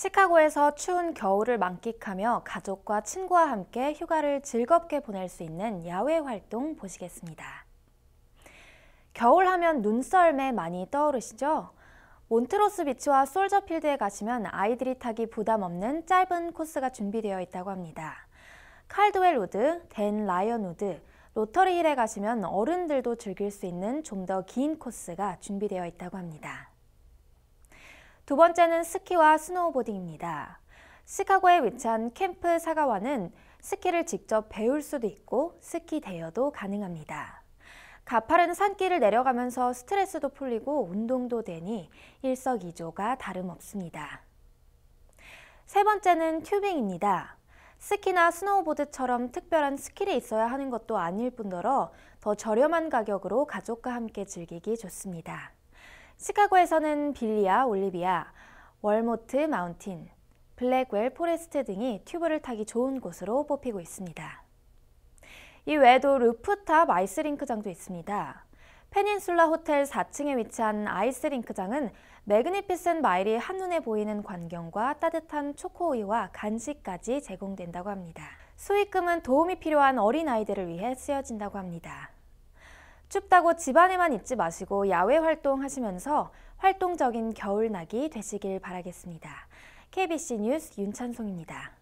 시카고에서 추운 겨울을 만끽하며 가족과 친구와 함께 휴가를 즐겁게 보낼 수 있는 야외 활동 보시겠습니다. 겨울 하면 눈썰매 많이 떠오르시죠? 몬트로스 비치와 솔저필드에 가시면 아이들이 타기 부담 없는 짧은 코스가 준비되어 있다고 합니다. 칼드웰 우드, 댄 라이언 우드, 로터리 힐에 가시면 어른들도 즐길 수 있는 좀 더 긴 코스가 준비되어 있다고 합니다. 두 번째는 스키와 스노우보딩입니다. 시카고에 위치한 캠프 사가와는 스키를 직접 배울 수도 있고 스키 대여도 가능합니다. 가파른 산길을 내려가면서 스트레스도 풀리고 운동도 되니 일석이조가 다름없습니다. 세 번째는 튜빙입니다. 스키나 스노우보드처럼 특별한 스킬이 있어야 하는 것도 아닐 뿐더러 더 저렴한 가격으로 가족과 함께 즐기기 좋습니다. 시카고에서는 빌리아, 올리비아, 월모트 마운틴, 블랙웰 포레스트 등이 튜브를 타기 좋은 곳으로 뽑히고 있습니다. 이 외에도 루프탑 아이스링크장도 있습니다. 페닌슬라 호텔 4층에 위치한 아이스링크장은 매그니피센 마일이 한눈에 보이는 광경과 따뜻한 초코우유와 간식까지 제공된다고 합니다. 수익금은 도움이 필요한 어린아이들을 위해 쓰여진다고 합니다. 춥다고 집안에만 있지 마시고 야외 활동하시면서 활동적인 겨울나기 되시길 바라겠습니다. KBC 뉴스 윤찬송입니다.